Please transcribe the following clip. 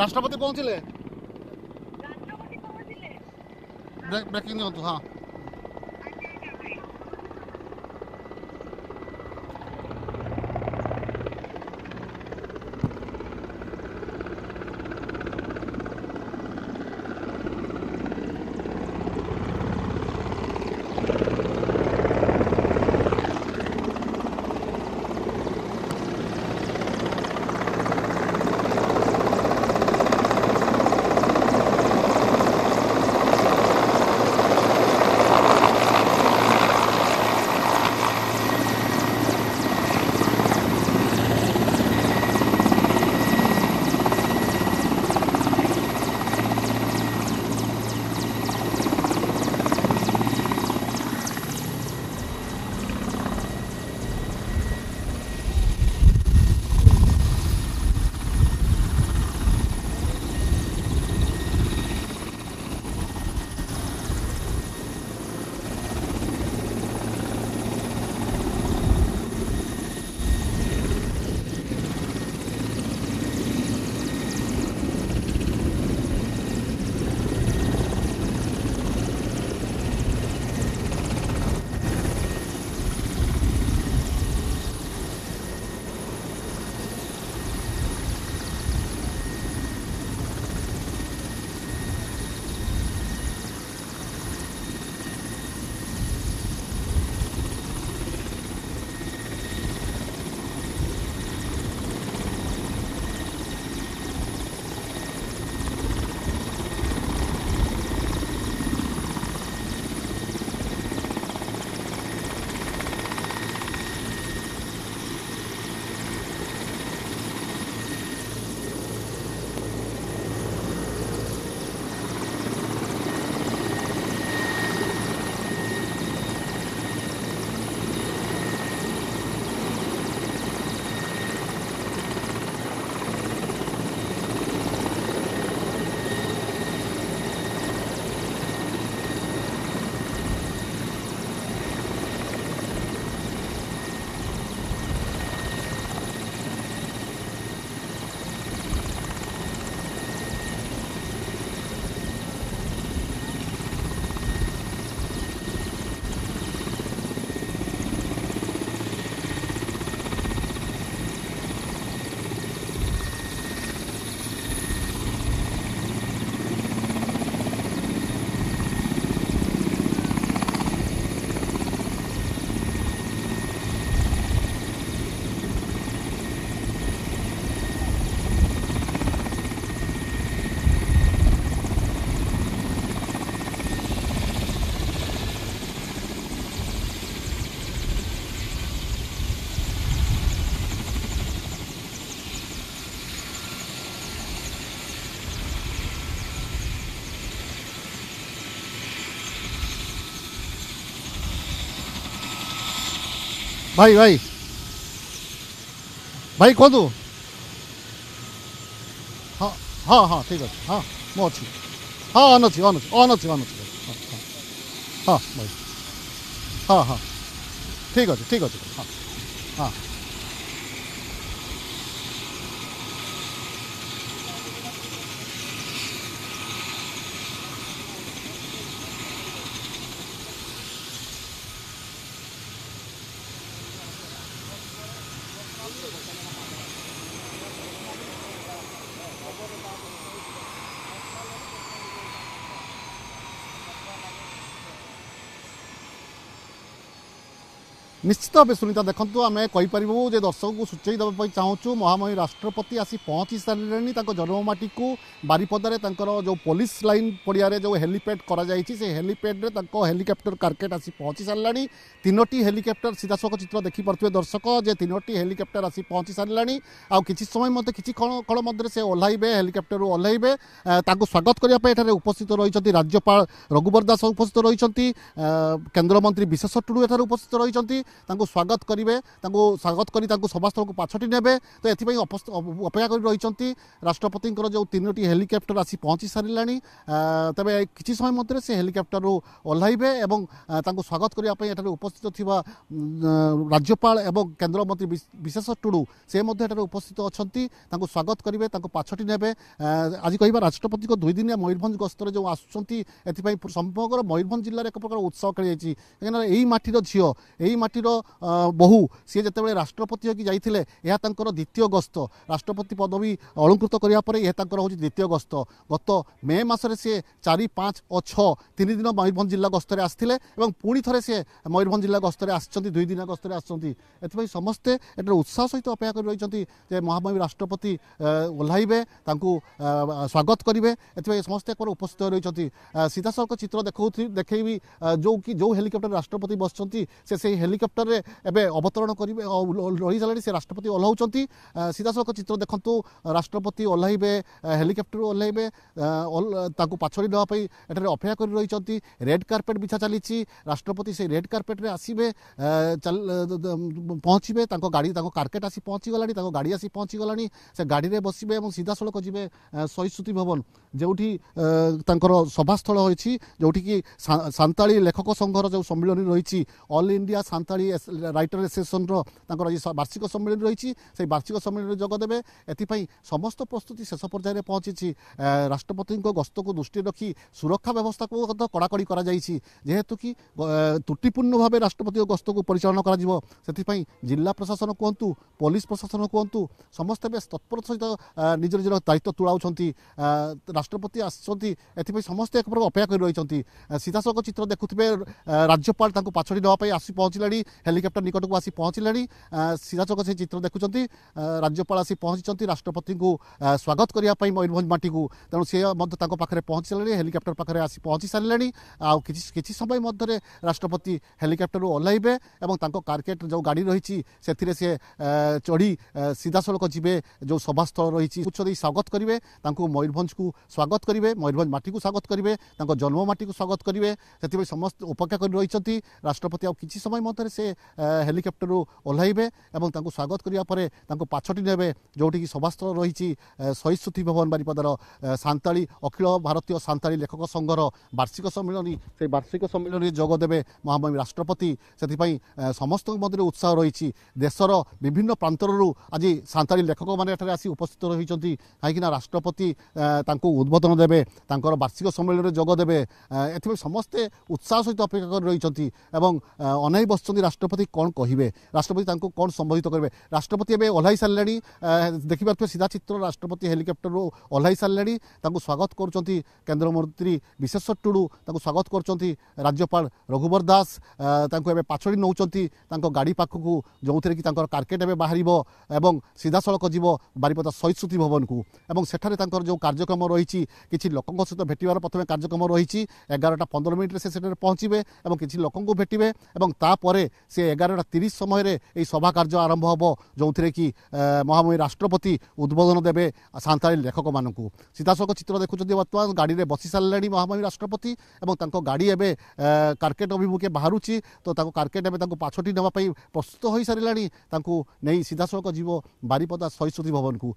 রাষ্ট্রপতি পৌঁছলে ব্রেকিং হ্যাঁ Vai, vai. Vai quando? Ha, ha, ha, pega. Ha, mochi. Ha, anochi, anochi, anochi, anochi. Ha, ha, vai. Ha, ha. 手が出、手が出。は、は。ନିଶ୍ଚିତ ଭାବେ ସୁନିତା ଦେଖନ୍ତୁ ଆମେ କହିପାରିବୁ ଯେ ଦର୍ଶକଙ୍କୁ ସୂଚାଇ ଦେବା ପାଇଁ ଚାହୁଁଛୁ ମହାମହିମ ରାଷ୍ଟ୍ରପତି ଆସି ପହଞ୍ଚି ସାରିଲେଣି ତାଙ୍କ ଜନ୍ମମାଟିକୁ ବାରିପଦାରେ ତାଙ୍କର ଯେଉଁ ପୋଲିସ ଲାଇନ୍ ପଡ଼ିଆରେ ଯେଉଁ ହେଲିପ୍ୟାଡ୍ କରାଯାଇଛି ସେ ହେଲିପ୍ୟାଡ୍ରେ ତାଙ୍କ ହେଲିକପ୍ଟର କାର୍କେଟ୍ ଆସି ପହଞ୍ଚି ସାରିଲାଣି ତିନୋଟି ହେଲିକପ୍ଟର ସିଧାସଳଖ ଚିତ୍ର ଦେଖିପାରୁଥିବେ ଦର୍ଶକ ଯେ ତିନୋଟି ହେଲିକପ୍ଟର ଆସି ପହଞ୍ଚି ସାରିଲାଣି ଆଉ କିଛି ସମୟ ମଧ୍ୟ କିଛି କଣ ମଧ୍ୟରେ ସେ ଓହ୍ଲାଇବେ ହେଲିକପ୍ଟରରୁ ଓହ୍ଲାଇବେ ତାଙ୍କୁ ସ୍ୱାଗତ କରିବା ପାଇଁ ଏଠାରେ ଉପସ୍ଥିତ ରହିଛନ୍ତି ରାଜ୍ୟପାଳ ରଘୁବର ଦାସ ଉପସ୍ଥିତ ରହିଛନ୍ତି କେନ୍ଦ୍ରମନ୍ତ୍ରୀ ବିଶେଷ ଟୁଡୁ ଏଠାରେ ଉପସ୍ଥିତ ରହିଛନ୍ତି ତାଙ୍କୁ ସ୍ୱାଗତ କରିବେ ତାଙ୍କୁ ସ୍ୱାଗତ କରି ତାଙ୍କୁ ସଭାସ୍ଥଳକୁ ପାଛୋଟି ନେବେ ତ ଏଥିପାଇଁ ଅପେକ୍ଷା କରି ରହିଛନ୍ତି ରାଷ୍ଟ୍ରପତିଙ୍କର ଯେଉଁ ତିନୋଟି ହେଲିକପ୍ଟର ଆସି ପହଞ୍ଚି ସାରିଲାଣି ତେବେ କିଛି ସମୟ ମଧ୍ୟରେ ସେ ହେଲିକପ୍ଟରରୁ ଓହ୍ଲାଇବେ ଏବଂ ତାଙ୍କୁ ସ୍ୱାଗତ କରିବା ପାଇଁ ଏଠାରେ ଉପସ୍ଥିତ ଥିବା ରାଜ୍ୟପାଳ ଏବଂ କେନ୍ଦ୍ରମନ୍ତ୍ରୀ ବିଶେଷ ଟୁଡୁ ସେ ମଧ୍ୟ ଏଠାରେ ଉପସ୍ଥିତ ଅଛନ୍ତି ତାଙ୍କୁ ସ୍ୱାଗତ କରିବେ ତାଙ୍କୁ ପାଛୋଟି ନେବେ ଆଜି କହିବା ରାଷ୍ଟ୍ରପତିଙ୍କ ଦୁଇଦିନିଆ ମୟୂରଭଞ୍ଜ ଗସ୍ତରେ ଯେଉଁ ଆସୁଛନ୍ତି ଏଥିପାଇଁ ସମଗ୍ର ମୟୂରଭଞ୍ଜ ଜିଲ୍ଲାରେ ଏକ ପ୍ରକାର ଉତ୍ସାହ ଖେଳିଯାଇଛି କାହିଁକିନା ଏଇ ମାଟିର ଝିଅ ଏଇ ମାଟିର ବିଜେପିର ବହୁ ସିଏ ଯେତେବେଳେ ରାଷ୍ଟ୍ରପତି ହୋଇକି ଯାଇଥିଲେ ଏହା ତାଙ୍କର ଦ୍ୱିତୀୟ ଗସ୍ତ ରାଷ୍ଟ୍ରପତି ପଦବୀ ଅଳଙ୍କୃତ କରିବା ପରେ ଏହା ତାଙ୍କର ହେଉଛି ଦ୍ୱିତୀୟ ଗସ୍ତ ଗତ ମେ ମାସରେ ସିଏ ଚାରି ପାଞ୍ଚ ଓ ଛଅ ତିନି ଦିନ ମୟୂରଭଞ୍ଜ ଜିଲ୍ଲା ଗସ୍ତରେ ଆସିଥିଲେ ଏବଂ ପୁଣି ଥରେ ସିଏ ମୟୂରଭଞ୍ଜ ଜିଲ୍ଲା ଗସ୍ତରେ ଆସିଛନ୍ତି ଦୁଇ ଦିନ ଗସ୍ତରେ ଆସିଛନ୍ତି ଏଥିପାଇଁ ସମସ୍ତେ ଏଠାରେ ଉତ୍ସାହ ସହିତ ଅପେକ୍ଷା କରି ରହିଛନ୍ତି ଯେ ମହାମୟୀ ରାଷ୍ଟ୍ରପତି ଓହ୍ଲାଇବେ ତାଙ୍କୁ ସ୍ୱାଗତ କରିବେ ଏଥିପାଇଁ ସମସ୍ତେ ଏକବାର ଉପସ୍ଥିତ ରହିଛନ୍ତି ସିଧାସଳଖ ଚିତ୍ର ଦେଖାଉ ଦେଖେଇବି ଯେଉଁ କି ଯେଉଁ ହେଲିକପ୍ଟର ରାଷ୍ଟ୍ରପତି ବସିଛନ୍ତି ସେ ସେଇ ହେଲିକପ୍ଟର ହେଲିକପ୍ଟରରେ ଏବେ ଅବତରଣ କରିବେ ଓହ୍ଲାଇ ସାରିଲେଣି ସେ ରାଷ୍ଟ୍ରପତି ଓହ୍ଲାଉଛନ୍ତି ସିଧାସଳଖ ଚିତ୍ର ଦେଖନ୍ତୁ ରାଷ୍ଟ୍ରପତି ଓହ୍ଲାଇବେ ହେଲିକପ୍ଟରରୁ ଓହ୍ଲାଇବେ ତାଙ୍କୁ ପାଛୋଡ଼ି ନେବା ପାଇଁ ଏଠାରେ ଅପେକ୍ଷା କରି ରହିଛନ୍ତି ରେଡ୍ କାର୍ପେଟ୍ ବିଛା ଚାଲିଛି ରାଷ୍ଟ୍ରପତି ସେଇ ରେଡ୍ କାର୍ପେଟ୍ରେ ଆସିବେ ପହଞ୍ଚିବେ ତାଙ୍କ ଗାଡ଼ି ତାଙ୍କ କାର୍କେଟ୍ ଆସି ପହଞ୍ଚିଗଲାଣି ତାଙ୍କ ଗାଡ଼ି ଆସି ପହଞ୍ଚିଗଲାଣି ସେ ଗାଡ଼ିରେ ବସିବେ ଏବଂ ସିଧାସଳଖ ଯିବେ ଶହୀଦସ୍ମୃତି ଭବନ ଯେଉଁଠି ତାଙ୍କର ସଭାସ୍ଥଳ ହୋଇଛି ଯେଉଁଠିକି ସାନ୍ତାଳୀ ଲେଖକ ସଂଘର ଯେଉଁ ସମ୍ମିଳନୀ ରହିଛି ଅଲ୍ ଇଣ୍ଡିଆ ସାନ୍ତାଳୀ ଲେଖାକାରୀ ରାଇଟର ଏସୋସିଏସନ୍ର ତାଙ୍କର ଆଜି ବାର୍ଷିକ ସମ୍ମିଳନୀ ରହିଛି সেই বার্ষিক সম্মিলনী যোগদেবে এথিপাই সমস্ত প্রস্তুতি শেষ পর্যায়ে পৌঁছিছি রাষ্ট্রপতি গস্তক দৃষ্টি রাখি সুরক্ষা ব্যবস্থা কড়াকড়ি করা যাই যেহেতু কি ত্রুটিপূর্ণ ভাবে রাষ্ট্রপতি গস্তক পরিচালনা করা সেপাই জেলা প্রশাসন কুহতু পুলিশ প্রশাসন কুহতু সমস্তে বেশ তৎপরতা সহ নিজ নিজ দায়িত্ব তুলাউন রাষ্ট্রপতি আসছেন এথিপাই সমস্তে এক প্রকার অপেক্ষা করে রয়েছেন সিধাসলখ চিত্র দেখুবে রাজ্যপাল তাঁর পাছড়ি নেওয়া আসি পৌঁছলা হেলিকপ্টর নিকটকু আসি পৌঁছিলে সিধাচক সেই চিত্র দেখুম রাজ্যপাল আসি পৌঁছিচ্ছেন রাষ্ট্রপতি স্বাগত করা ময়ূরভঞ্জ মাটি তেমন সে পাখে পৌঁছিলে হেলিকপ্টর পাখে আসি পৌঁছি সারে কিছু কিছু সময় মধ্যে রাষ্ট্রপতি হেলিকপ্টর ওহ্লাইবে এবং তাঁর কার্কেট যে গাড়ি রয়েছে সে চড়ি সিধাসলখ যাবে যে সভাস্থল রয়েছে উচ্চ দিয়ে স্বাগত করবে তাঁর ময়ূরভঞ্জকু স্বাগত করবে ময়ূরভঞ্জ মাটি স্বাগত করবে তাঁর জন্ম মাটি স্বাগত করবে সেপাই সমস্ত উপেক্ষা করে রয়েছেন রাষ্ট্রপতি আছে সময় মধ্যে ସେ ହେଲିକପ୍ଟରରୁ ଓହ୍ଲାଇବେ ଏବଂ ତାଙ୍କୁ ସ୍ୱାଗତ କରିବା ପରେ ତାଙ୍କୁ ପାଛୋଟି ନେବେ ଯେଉଁଠିକି ସଭାସ୍ଥଳ ରହିଛି ଶହୀଦ ସ୍ମୃତି ভবন বারিপদার সাঁতাড়ি অখিল ভারতীয় সাঁতাড়ি লেখক সংঘর বার্ষিক সম্মিলনী সেই বার্ষিক সম্মিলনী যোগ দেবে মহামহিম রাষ্ট্রপতি সেপাই সমস্ত মধ্যে উৎসাহ রয়েছে দেশের বিভিন্ন প্রান্তর আজ সাঁতাড়ি লেখক মানে এখানে আসি উপস্থিত রয়েছেন না রাষ্ট্রপতি তাকে উদ্বোধন দেবে তাঁর বার্ষিক সম্মিলনী যোগ দেবে এথিপাই সমস্তে উৎসাহ সহ অপেক্ষা করে রয়েছেন এবং অনাই বসছেন ରାଷ୍ଟ୍ରପତି କ'ଣ କହିବେ ରାଷ୍ଟ୍ରପତି ତାଙ୍କୁ କ'ଣ ସମ୍ବୋଧିତ କରିବେ ରାଷ୍ଟ୍ରପତି ଏବେ ଓହ୍ଲାଇ ସାରିଲେଣି ଦେଖିପାରୁଥିବେ ସିଧା ଚିତ୍ର ରାଷ୍ଟ୍ରପତି ହେଲିକପ୍ଟରରୁ ଓହ୍ଲାଇ ସାରିଲେଣି ତାଙ୍କୁ ସ୍ୱାଗତ କରୁଛନ୍ତି କେନ୍ଦ୍ରମନ୍ତ୍ରୀ ବିଶେଶ୍ୱର ଟୁଡୁ ତାଙ୍କୁ ସ୍ୱାଗତ କରୁଛନ୍ତି ରାଜ୍ୟପାଳ ରଘୁବର ଦାସ ତାଙ୍କୁ ଏବେ ପାଛୋଡ଼ି ନେଉଛନ୍ତି ତାଙ୍କ ଗାଡ଼ି ପାଖକୁ ଯେଉଁଥିରେ କି ତାଙ୍କର କାର୍କେଟ୍ ଏବେ ବାହାରିବ ଏବଂ ସିଧାସଳଖ ଯିବ ବାରିପଦା ଶହୀଦ ସ୍ମୃତି ଭବନକୁ ଏବଂ ସେଠାରେ ତାଙ୍କର ଯେଉଁ କାର୍ଯ୍ୟକ୍ରମ ରହିଛି କିଛି ଲୋକଙ୍କ ସହିତ ଭେଟିବାର ପ୍ରଥମେ କାର୍ଯ୍ୟକ୍ରମ ରହିଛି ଏଗାରଟା ପନ୍ଦର ମିନିଟ୍ରେ ସେ ସେଠାରେ ପହଞ୍ଚିବେ ଏବଂ କିଛି ଲୋକଙ୍କୁ ଭେଟିବେ ଏବଂ ତାପରେ সে এগারোটা তিরিশ সময়ের এই সভা কার্য আরম্ভ হব যে কি মহাময়ী রাষ্ট্রপতি উদ্বোধন দেবে সাঁতাড়ি লেখক মানুষ সীতাশোক চিত্র দেখুম বর্তমান গাড়ি বসি সারে মহাময়ী রাষ্ট্রপতি এবং তাঁর গাড়ি এবে কার্কেট অভিমুখে বাহুছি তো তাঁর কার্কেট এবে তাঁর পাছটি নেওয়া প্রস্তুত হয়ে সারা তাঁর নেই সিধাসলখ যাব বারিপদা সরস্বতী ভবনকু